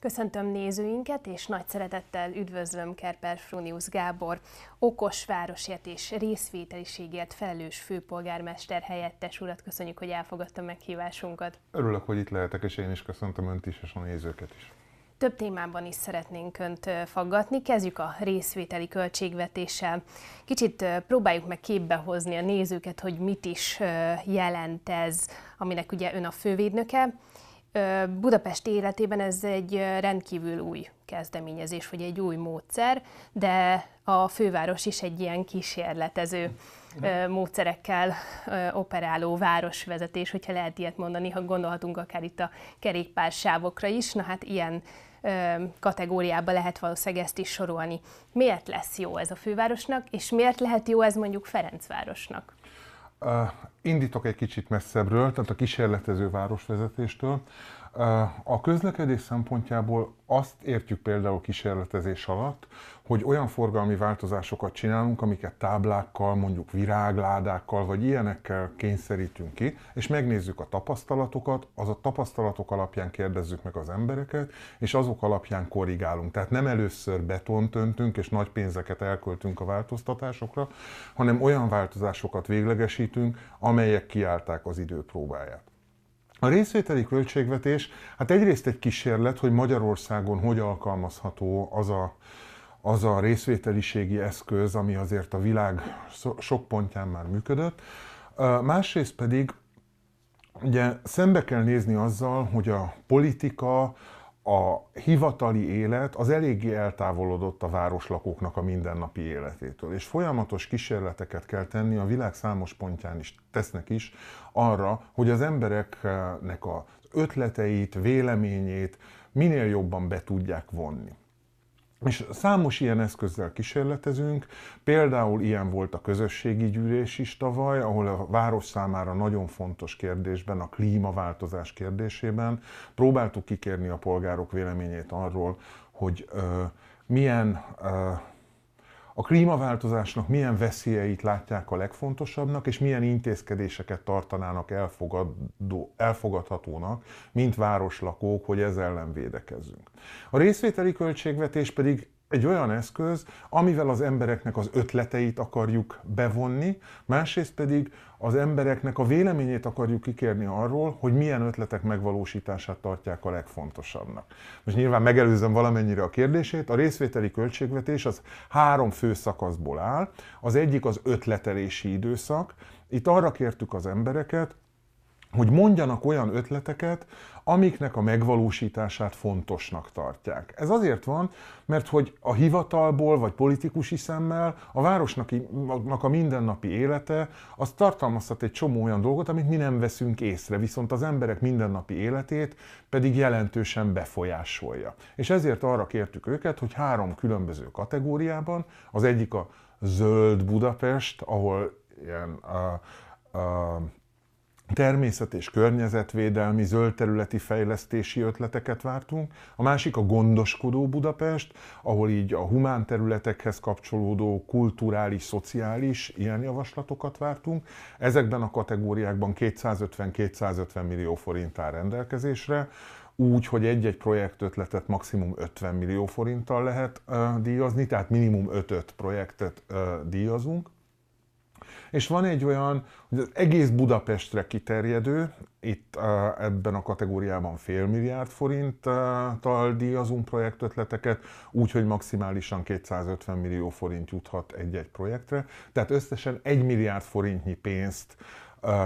Köszöntöm nézőinket, és nagy szeretettel üdvözlöm Kerper Frunius Gábor, okos városért és részvételiségért felelős főpolgármester helyettes urat. Köszönjük, hogy elfogadta meghívásunkat. Örülök, hogy itt lehetek, és én is köszöntöm Önt is, és a nézőket is. Több témában is szeretnénk Önt faggatni. Kezdjük a részvételi költségvetéssel. Kicsit próbáljuk meg képbe hozni a nézőket, hogy mit is jelent ez, aminek ugye Ön a fővédnöke. Budapest életében ez egy rendkívül új kezdeményezés, vagy egy új módszer, de a főváros is egy ilyen kísérletező módszerekkel operáló városvezetés, hogyha lehet ilyet mondani, ha gondolhatunk akár itt a kerékpársávokra is, na hát ilyen kategóriába lehet valószínűleg ezt is sorolni. Miért lesz jó ez a fővárosnak, és miért lehet jó ez mondjuk Ferencvárosnak? Indítok egy kicsit messzebbről, tehát a kísérletező városvezetéstől. A közlekedés szempontjából azt értjük például kísérletezés alatt, hogy olyan forgalmi változásokat csinálunk, amiket táblákkal, mondjuk virágládákkal, vagy ilyenekkel kényszerítünk ki, és megnézzük a tapasztalatokat, az a tapasztalatok alapján kérdezzük meg az embereket, és azok alapján korrigálunk. Tehát nem először betont öntünk, és nagy pénzeket elköltünk a változtatásokra, hanem olyan változásokat véglegesítünk, amelyek kiállták az idő próbáját. A részvételi költségvetés, hát egyrészt egy kísérlet, hogy Magyarországon hogy alkalmazható az a, az a részvételiségi eszköz, ami azért a világ sok pontján már működött. Másrészt pedig ugye szembe kell nézni azzal, hogy a politika, a hivatali élet az eléggé eltávolodott a városlakóknak a mindennapi életétől, és folyamatos kísérleteket kell tenni, a világ számos pontján is tesznek is arra, hogy az embereknek az ötleteit, véleményét minél jobban be tudják vonni. És számos ilyen eszközzel kísérletezünk, például ilyen volt a közösségi gyűlés is tavaly, ahol a város számára nagyon fontos kérdésben, a klímaváltozás kérdésében próbáltuk kikérni a polgárok véleményét arról, hogy uh, milyen uh, a klímaváltozásnak milyen veszélyeit látják a legfontosabbnak, és milyen intézkedéseket tartanának elfogadó, elfogadhatónak, mint városlakók, hogy ez ellen védekezzünk. A részvételi költségvetés pedig egy olyan eszköz, amivel az embereknek az ötleteit akarjuk bevonni, másrészt pedig az embereknek a véleményét akarjuk kikérni arról, hogy milyen ötletek megvalósítását tartják a legfontosabbnak. Most nyilván megelőzöm valamennyire a kérdését. A részvételi költségvetés az három fő szakaszból áll. Az egyik az ötletelési időszak. Itt arra kértük az embereket, hogy mondjanak olyan ötleteket, amiknek a megvalósítását fontosnak tartják. Ez azért van, mert hogy a hivatalból vagy politikusi szemmel a városnak a mindennapi élete az tartalmazhat egy csomó olyan dolgot, amit mi nem veszünk észre, viszont az emberek mindennapi életét pedig jelentősen befolyásolja. És ezért arra kértük őket, hogy három különböző kategóriában, az egyik a zöld Budapest, ahol ilyen a, a, természet- és környezetvédelmi, zöldterületi fejlesztési ötleteket vártunk, a másik a gondoskodó Budapest, ahol így a humán területekhez kapcsolódó kulturális, szociális ilyen javaslatokat vártunk. Ezekben a kategóriákban 250-250 millió forint áll rendelkezésre, úgy, hogy egy-egy projektötletet maximum 50 millió forinttal lehet uh, díjazni, tehát minimum 5-5 projektet uh, díjazunk. És van egy olyan, hogy az egész Budapestre kiterjedő, itt ebben a kategóriában fél milliárd forinttal díjazunk umm projektötleteket, úgyhogy maximálisan 250 millió forint juthat egy-egy projektre. Tehát összesen 1 milliárd forintnyi pénzt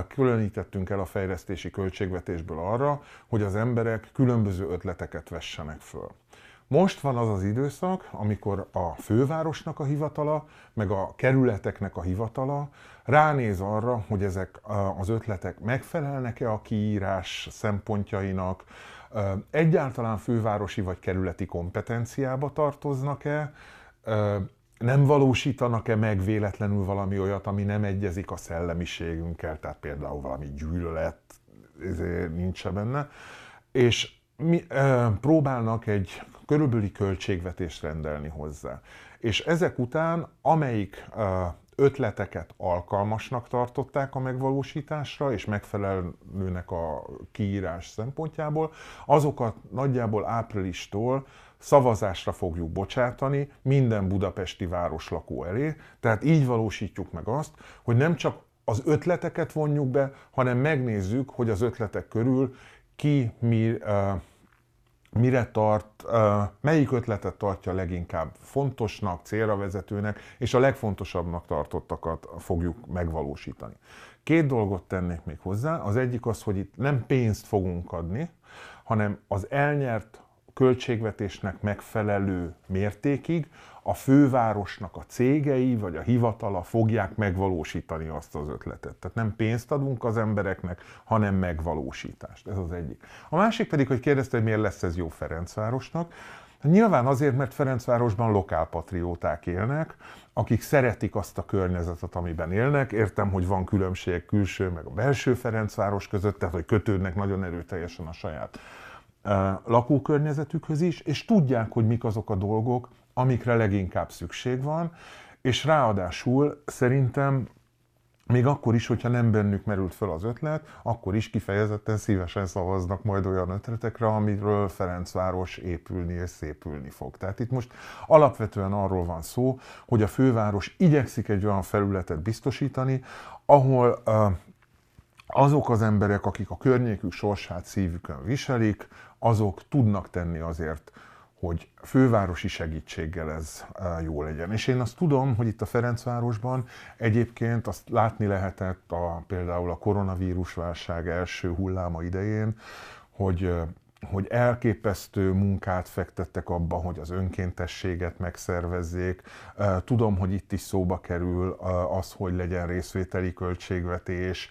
különítettünk el a fejlesztési költségvetésből arra, hogy az emberek különböző ötleteket vessenek föl. Most van az az időszak, amikor a fővárosnak a hivatala, meg a kerületeknek a hivatala ránéz arra, hogy ezek az ötletek megfelelnek-e a kiírás szempontjainak, egyáltalán fővárosi vagy kerületi kompetenciába tartoznak-e, nem valósítanak-e meg véletlenül valami olyat, ami nem egyezik a szellemiségünkkel, tehát például valami gyűlölet izé, nincs benne. És mi, ö, próbálnak egy körülbeli költségvetést rendelni hozzá. És ezek után, amelyik ö, ötleteket alkalmasnak tartották a megvalósításra, és megfelelőnek a kiírás szempontjából, azokat nagyjából áprilistól szavazásra fogjuk bocsátani minden budapesti város lakó elé. Tehát így valósítjuk meg azt, hogy nem csak az ötleteket vonjuk be, hanem megnézzük, hogy az ötletek körül ki mi mire tart, melyik ötletet tartja leginkább fontosnak, célra vezetőnek, és a legfontosabbnak tartottakat fogjuk megvalósítani. Két dolgot tennék még hozzá. Az egyik az, hogy itt nem pénzt fogunk adni, hanem az elnyert költségvetésnek megfelelő mértékig a fővárosnak a cégei vagy a hivatala fogják megvalósítani azt az ötletet. Tehát nem pénzt adunk az embereknek, hanem megvalósítást. Ez az egyik. A másik pedig, hogy kérdezte, hogy miért lesz ez jó Ferencvárosnak. Nyilván azért, mert Ferencvárosban lokálpatrióták élnek, akik szeretik azt a környezetet, amiben élnek. Értem, hogy van különbség külső, meg a belső Ferencváros között, tehát hogy kötődnek nagyon erőteljesen a saját lakókörnyezetükhöz is, és tudják, hogy mik azok a dolgok, amikre leginkább szükség van, és ráadásul szerintem még akkor is, hogyha nem bennük merült fel az ötlet, akkor is kifejezetten szívesen szavaznak majd olyan ötletekre, amiről Ferencváros épülni és szépülni fog. Tehát itt most alapvetően arról van szó, hogy a főváros igyekszik egy olyan felületet biztosítani, ahol azok az emberek, akik a környékük sorsát szívükön viselik, azok tudnak tenni azért, hogy fővárosi segítséggel ez jó legyen. És én azt tudom, hogy itt a Ferencvárosban egyébként azt látni lehetett a, például a koronavírus válság első hulláma idején, hogy hogy elképesztő munkát fektettek abba, hogy az önkéntességet megszervezzék. Tudom, hogy itt is szóba kerül az, hogy legyen részvételi költségvetés.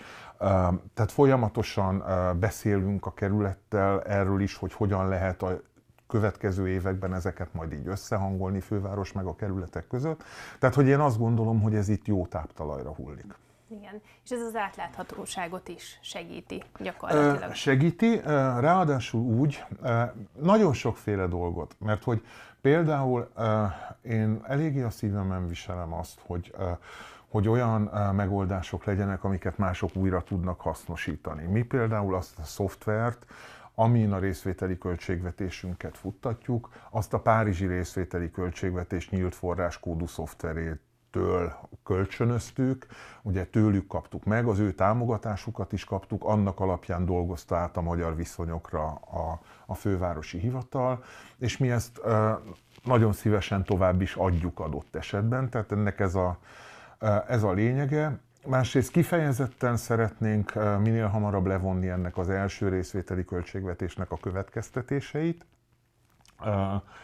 Tehát folyamatosan beszélünk a kerülettel erről is, hogy hogyan lehet a következő években ezeket majd így összehangolni főváros meg a kerületek között. Tehát, hogy én azt gondolom, hogy ez itt jó táptalajra hullik. Igen, és ez az átláthatóságot is segíti gyakorlatilag. Segíti, ráadásul úgy, nagyon sokféle dolgot, mert hogy például én eléggé a szívemben viselem azt, hogy hogy olyan megoldások legyenek, amiket mások újra tudnak hasznosítani. Mi például azt a szoftvert, amin a részvételi költségvetésünket futtatjuk, azt a párizsi részvételi költségvetés nyílt forráskódú szoftverét től kölcsönöztük, ugye tőlük kaptuk meg, az ő támogatásukat is kaptuk, annak alapján dolgozta át a magyar viszonyokra a, a fővárosi hivatal, és mi ezt ö, nagyon szívesen tovább is adjuk adott esetben, tehát ennek ez a, ez a lényege. Másrészt kifejezetten szeretnénk minél hamarabb levonni ennek az első részvételi költségvetésnek a következtetéseit,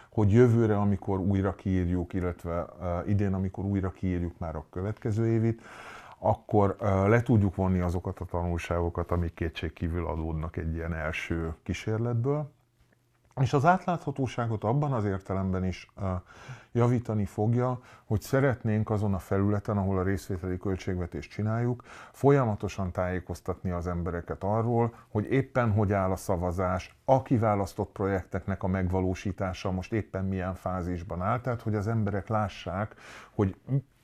hogy jövőre, amikor újra kiírjuk, illetve idén, amikor újra kiírjuk már a következő évit, akkor le tudjuk vonni azokat a tanulságokat, amik kétségkívül adódnak egy ilyen első kísérletből. És az átláthatóságot abban az értelemben is javítani fogja, hogy szeretnénk azon a felületen, ahol a részvételi költségvetést csináljuk, folyamatosan tájékoztatni az embereket arról, hogy éppen hogy áll a szavazás, a kiválasztott projekteknek a megvalósítása most éppen milyen fázisban áll, tehát hogy az emberek lássák, hogy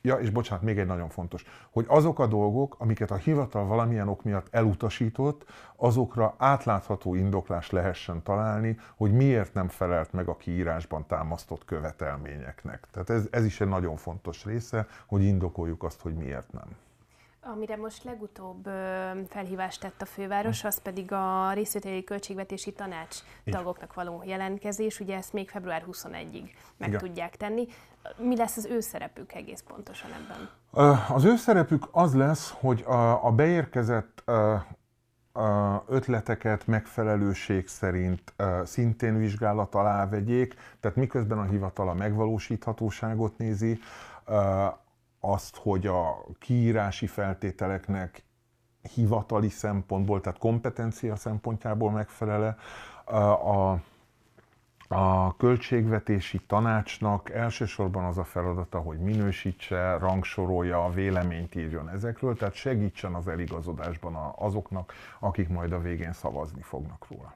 Ja, és bocsánat, még egy nagyon fontos, hogy azok a dolgok, amiket a hivatal valamilyen ok miatt elutasított, azokra átlátható indoklás lehessen találni, hogy miért nem felelt meg a kiírásban támasztott követelményeknek. Tehát ez, ez is egy nagyon fontos része, hogy indokoljuk azt, hogy miért nem. Amire most legutóbb felhívást tett a főváros, hm. az pedig a részvételi költségvetési tanács tagoknak való jelentkezés, ugye ezt még február 21-ig meg Igen. tudják tenni. Mi lesz az ő szerepük egész pontosan ebben? Az ő szerepük az lesz, hogy a beérkezett ötleteket megfelelőség szerint szintén vizsgálat alá vegyék, tehát miközben a hivatal a megvalósíthatóságot nézi, azt, hogy a kiírási feltételeknek hivatali szempontból, tehát kompetencia szempontjából megfelele a, a költségvetési tanácsnak elsősorban az a feladata, hogy minősítse, rangsorolja, a véleményt írjon ezekről, tehát segítsen az eligazodásban azoknak, akik majd a végén szavazni fognak róla.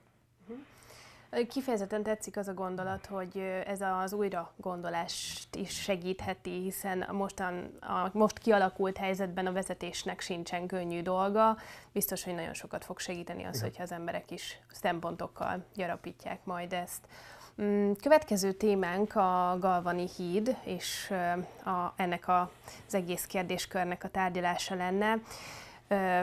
Kifejezetten tetszik az a gondolat, hogy ez az újra gondolást is segítheti, hiszen mostan, a most kialakult helyzetben a vezetésnek sincsen könnyű dolga. Biztos, hogy nagyon sokat fog segíteni az, hogyha az emberek is szempontokkal gyarapítják majd ezt. Mm, következő témánk a Galvani híd, és a, ennek a, az egész kérdéskörnek a tárgyalása lenne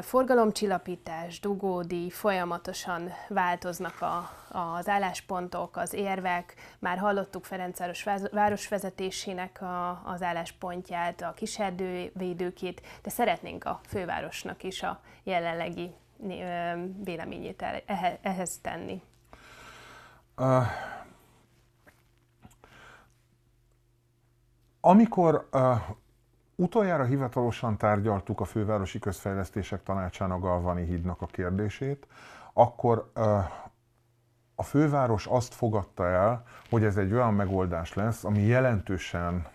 forgalomcsillapítás, dugódi, folyamatosan változnak a, az álláspontok, az érvek. Már hallottuk Ferencváros városvezetésének a, az álláspontját, a kiserdővédőkét, de szeretnénk a fővárosnak is a jelenlegi véleményét ehhez tenni. Uh, amikor uh, Utoljára hivatalosan tárgyaltuk a Fővárosi Közfejlesztések Tanácsának Galvani hídnak a kérdését, akkor a főváros azt fogadta el, hogy ez egy olyan megoldás lesz, ami jelentősen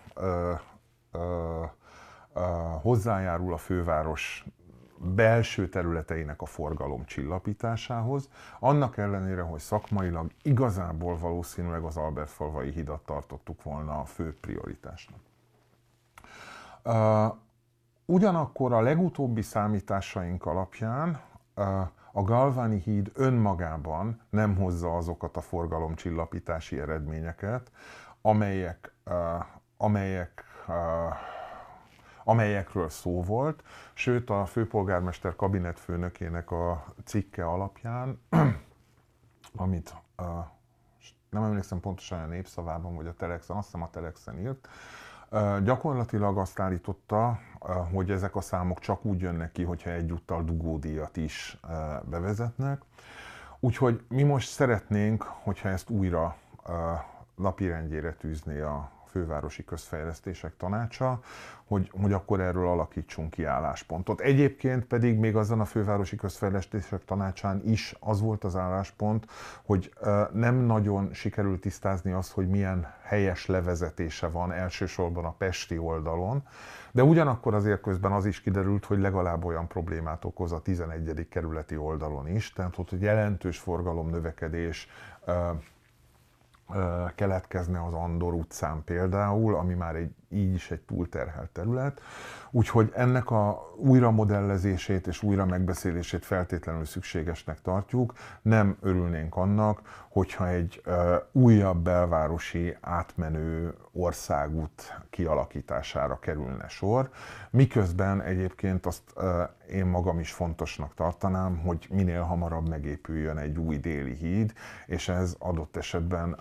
hozzájárul a főváros belső területeinek a forgalom csillapításához, annak ellenére, hogy szakmailag igazából valószínűleg az Albertfalvai hidat tartottuk volna a fő prioritásnak. Ugyanakkor a legutóbbi számításaink alapján a galvani híd önmagában nem hozza azokat a forgalomcsillapítási eredményeket, amelyek, amelyek amelyekről szó volt, sőt a főpolgármester kabinetfőnökének a cikke alapján, amit nem emlékszem pontosan a népszavában, vagy a Telexen, azt hiszem a Telexen írt, Gyakorlatilag azt állította, hogy ezek a számok csak úgy jönnek ki, hogyha egyúttal dugódíjat is bevezetnek. Úgyhogy mi most szeretnénk, hogyha ezt újra napirendjére tűzné a Fővárosi Közfejlesztések Tanácsa, hogy, hogy akkor erről alakítsunk ki álláspontot. Egyébként pedig még azon a Fővárosi Közfejlesztések Tanácsán is az volt az álláspont, hogy nem nagyon sikerült tisztázni azt, hogy milyen helyes levezetése van elsősorban a pesti oldalon, de ugyanakkor azért közben az is kiderült, hogy legalább olyan problémát okoz a 11. kerületi oldalon is, tehát ott jelentős forgalomnövekedés keletkezne az Andor utcán például, ami már egy, így is egy túlterhelt terület. Úgyhogy ennek a újra modellezését és újra megbeszélését feltétlenül szükségesnek tartjuk. Nem örülnénk annak, hogyha egy újabb belvárosi átmenő országút kialakítására kerülne sor, miközben egyébként azt én magam is fontosnak tartanám, hogy minél hamarabb megépüljön egy új déli híd, és ez adott esetben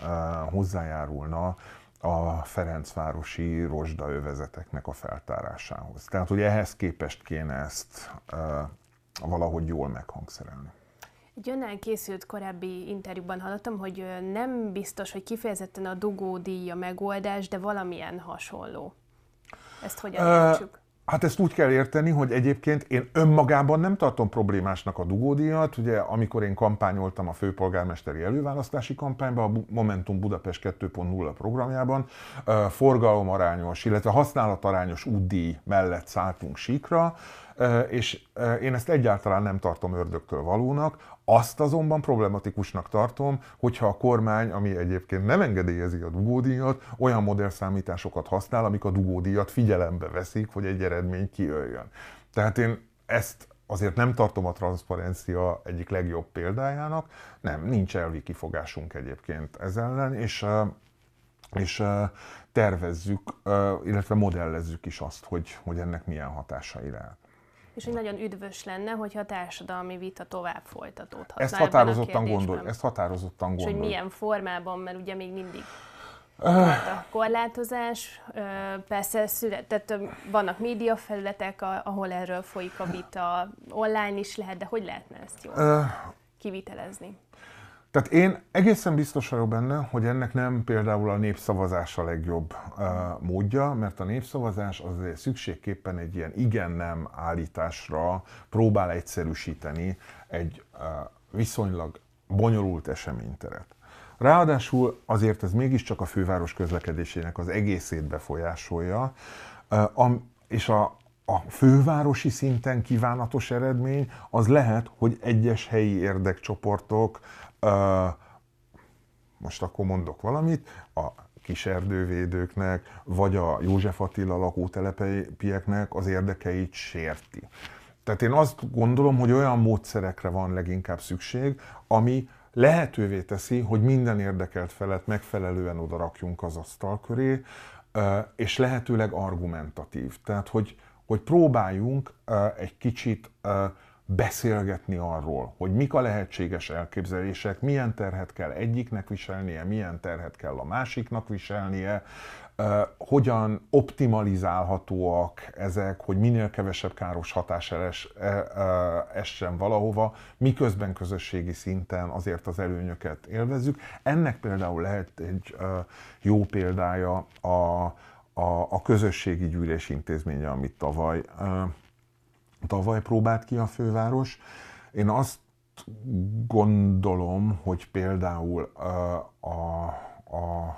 hozzájárulna a Ferencvárosi rozsdaövezeteknek a feltárásához. Tehát, hogy ehhez képest kéne ezt valahogy jól meghangszerelni. Egy önnel készült korábbi interjúban hallottam, hogy nem biztos, hogy kifejezetten a dugódíj a megoldás, de valamilyen hasonló. Ezt hogyan értsük? Hát ezt úgy kell érteni, hogy egyébként én önmagában nem tartom problémásnak a dugódíjat. Ugye amikor én kampányoltam a főpolgármesteri előválasztási kampányban, a Momentum Budapest 2.0 programjában forgalomarányos, illetve használatarányos útdíj mellett szálltunk síkra, és én ezt egyáltalán nem tartom ördögtől valónak, azt azonban problematikusnak tartom, hogyha a kormány, ami egyébként nem engedélyezi a dugódíjat, olyan modellszámításokat használ, amik a dugódíjat figyelembe veszik, hogy egy eredmény kijöjjön. Tehát én ezt azért nem tartom a transzparencia egyik legjobb példájának. Nem, nincs elvi kifogásunk egyébként ez ellen, és, és tervezzük, illetve modellezzük is azt, hogy, hogy ennek milyen hatásai lehet és hogy nagyon üdvös lenne, hogyha a társadalmi vita tovább folytatódhatna. Ezt határozottan gondolj, ezt határozottan gondolj. És hogy milyen formában, mert ugye még mindig öh. a korlátozás, persze született, vannak médiafelületek, ahol erről folyik a vita, online is lehet, de hogy lehetne ezt jól öh. kivitelezni? Tehát én egészen biztos vagyok benne, hogy ennek nem például a népszavazás a legjobb uh, módja, mert a népszavazás az szükségképpen egy ilyen igen-nem állításra próbál egyszerűsíteni egy uh, viszonylag bonyolult eseményteret. Ráadásul azért ez mégiscsak a főváros közlekedésének az egészét befolyásolja, uh, am, és a, a fővárosi szinten kívánatos eredmény az lehet, hogy egyes helyi érdekcsoportok most akkor mondok valamit, a kiserdővédőknek, vagy a József Attila lakótelepieknek az érdekeit sérti. Tehát én azt gondolom, hogy olyan módszerekre van leginkább szükség, ami lehetővé teszi, hogy minden érdekelt felett megfelelően odarakjunk az asztal köré, és lehetőleg argumentatív. Tehát, hogy, hogy próbáljunk egy kicsit beszélgetni arról, hogy mik a lehetséges elképzelések, milyen terhet kell egyiknek viselnie, milyen terhet kell a másiknak viselnie, hogyan optimalizálhatóak ezek, hogy minél kevesebb káros hatás e, essen valahova, miközben közösségi szinten azért az előnyöket élvezzük. Ennek például lehet egy jó példája a, a, a közösségi gyűlés intézménye, amit tavaly tavaly próbált ki a főváros. Én azt gondolom, hogy például a, a, a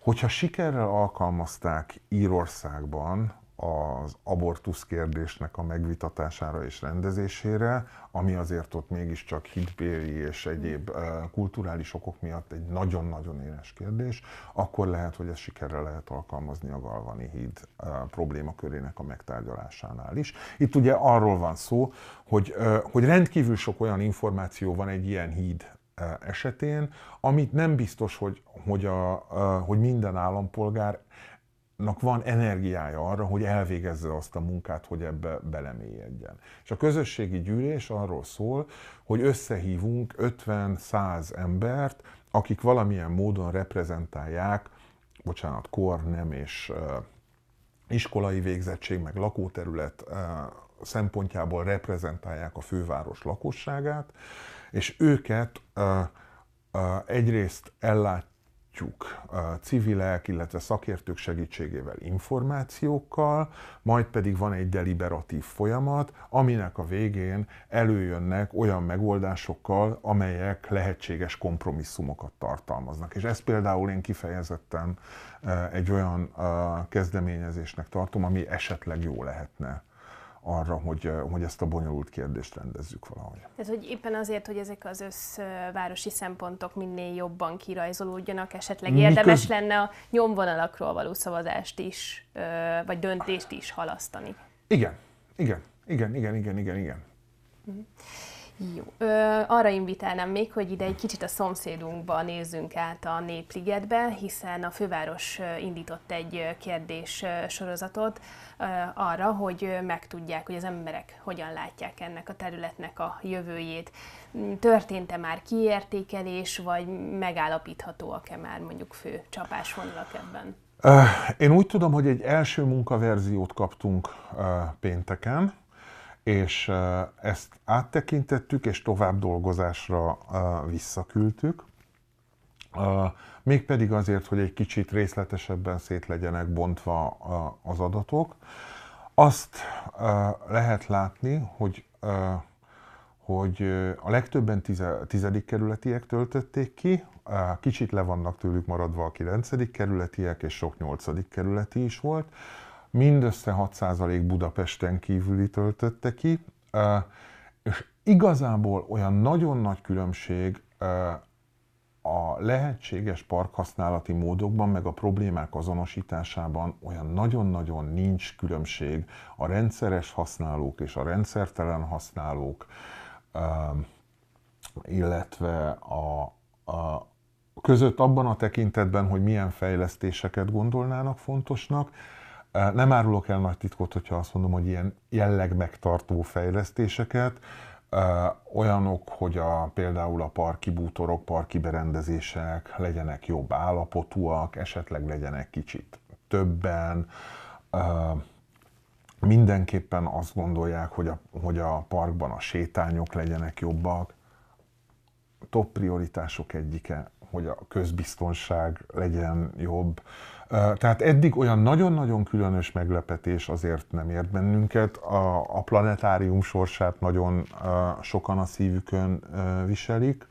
hogyha sikerrel alkalmazták Írországban az abortusz kérdésnek a megvitatására és rendezésére, ami azért ott mégiscsak hitbéri és egyéb kulturális okok miatt egy nagyon-nagyon éles kérdés, akkor lehet, hogy ezt sikerre lehet alkalmazni a Galvani híd problémakörének a megtárgyalásánál is. Itt ugye arról van szó, hogy, hogy rendkívül sok olyan információ van egy ilyen híd esetén, amit nem biztos, hogy, hogy, a, hogy minden állampolgár van energiája arra, hogy elvégezze azt a munkát, hogy ebbe belemélyedjen. És a közösségi gyűlés arról szól, hogy összehívunk 50-100 embert, akik valamilyen módon reprezentálják, bocsánat, kor, nem és iskolai végzettség, meg lakóterület szempontjából reprezentálják a főváros lakosságát, és őket egyrészt ellát a civilek, illetve szakértők segítségével információkkal, majd pedig van egy deliberatív folyamat, aminek a végén előjönnek olyan megoldásokkal, amelyek lehetséges kompromisszumokat tartalmaznak. És ezt például én kifejezetten eh, egy olyan eh, kezdeményezésnek tartom, ami esetleg jó lehetne arra, hogy, hogy ezt a bonyolult kérdést rendezzük valahogy. Tehát, hogy éppen azért, hogy ezek az összvárosi szempontok minél jobban kirajzolódjanak, esetleg érdemes Miköz... lenne a nyomvonalakról való szavazást is, vagy döntést is halasztani. Igen, igen, igen, igen, igen, igen, igen. Uh-huh. Jó. Ö, arra invitálnám még, hogy ide egy kicsit a szomszédunkba nézzünk át a Népligetbe, hiszen a főváros indított egy kérdés sorozatot arra, hogy megtudják, hogy az emberek hogyan látják ennek a területnek a jövőjét. Mm, történt-e már kiértékelés, vagy megállapíthatóak-e már mondjuk fő csapásvonalak ebben? Én úgy tudom, hogy egy első munkaverziót kaptunk pénteken, és ezt áttekintettük, és tovább dolgozásra visszaküldtük. Mégpedig azért, hogy egy kicsit részletesebben szét legyenek bontva az adatok. Azt lehet látni, hogy hogy a legtöbben tizedik kerületiek töltötték ki, kicsit le vannak tőlük maradva a kilencedik kerületiek, és sok nyolcadik kerületi is volt mindössze 6% Budapesten kívüli töltötte ki, és igazából olyan nagyon nagy különbség a lehetséges parkhasználati módokban, meg a problémák azonosításában olyan nagyon-nagyon nincs különbség a rendszeres használók és a rendszertelen használók, illetve a, a között abban a tekintetben, hogy milyen fejlesztéseket gondolnának fontosnak, nem árulok el nagy titkot, hogyha azt mondom, hogy ilyen jelleg megtartó fejlesztéseket, olyanok, hogy a, például a parki bútorok, parki berendezések legyenek jobb állapotúak, esetleg legyenek kicsit többen. Mindenképpen azt gondolják, hogy a, hogy a parkban a sétányok legyenek jobbak. Top prioritások egyike, hogy a közbiztonság legyen jobb tehát eddig olyan nagyon-nagyon különös meglepetés azért nem ért bennünket. A, a planetárium sorsát nagyon sokan a szívükön viselik.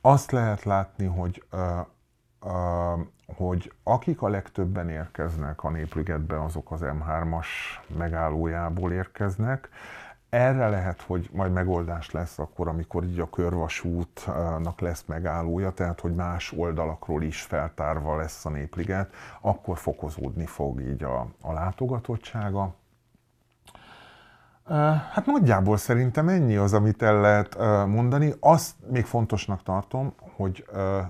Azt lehet látni, hogy hogy akik a legtöbben érkeznek a Népligetbe, azok az M3-as megállójából érkeznek, erre lehet, hogy majd megoldás lesz akkor, amikor így a körvasútnak lesz megállója, tehát hogy más oldalakról is feltárva lesz a népliget, akkor fokozódni fog így a, a látogatottsága. Hát nagyjából szerintem ennyi az, amit el lehet mondani. Azt még fontosnak tartom, hogy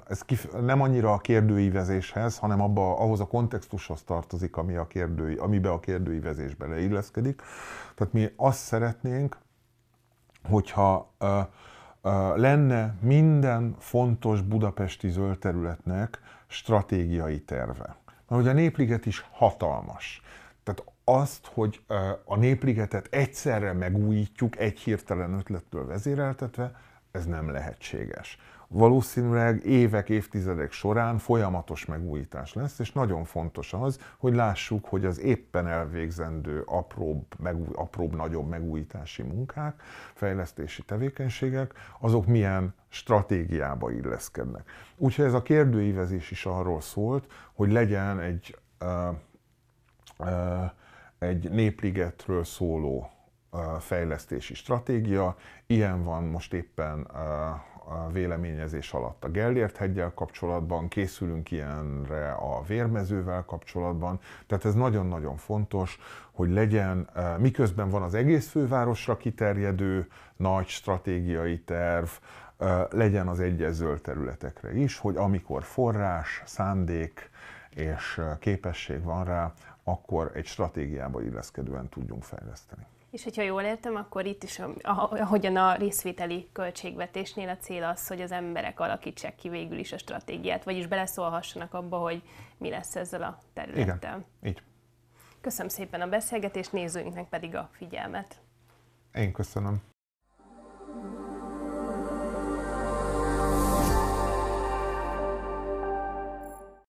ez nem annyira a kérdőívezéshez, hanem abba, ahhoz a kontextushoz tartozik, ami a kérdői, amiben a kérdőívezés leilleszkedik. Tehát mi azt szeretnénk, hogyha lenne minden fontos budapesti zöld területnek stratégiai terve. Mert hogy a népliget is hatalmas. Tehát azt, hogy a népligetet egyszerre megújítjuk egy hirtelen ötlettől vezéreltetve, ez nem lehetséges. Valószínűleg évek, évtizedek során folyamatos megújítás lesz, és nagyon fontos az, hogy lássuk, hogy az éppen elvégzendő apróbb, meg, apróbb nagyobb megújítási munkák, fejlesztési tevékenységek, azok milyen stratégiába illeszkednek. Úgyhogy ez a kérdőívezés is arról szólt, hogy legyen egy uh, uh, egy népligetről szóló fejlesztési stratégia. Ilyen van most éppen a véleményezés alatt a Gellért hegyel kapcsolatban, készülünk ilyenre a vérmezővel kapcsolatban, tehát ez nagyon-nagyon fontos, hogy legyen, miközben van az egész fővárosra kiterjedő nagy stratégiai terv, legyen az egyes zöld területekre is, hogy amikor forrás, szándék és képesség van rá, akkor egy stratégiába illeszkedően tudjunk fejleszteni. És hogyha jól értem, akkor itt is, ahogyan a részvételi költségvetésnél a cél az, hogy az emberek alakítsák ki végül is a stratégiát, vagyis beleszólhassanak abba, hogy mi lesz ezzel a területtel. Igen, így. Köszönöm szépen a beszélgetést, nézőinknek pedig a figyelmet. Én köszönöm.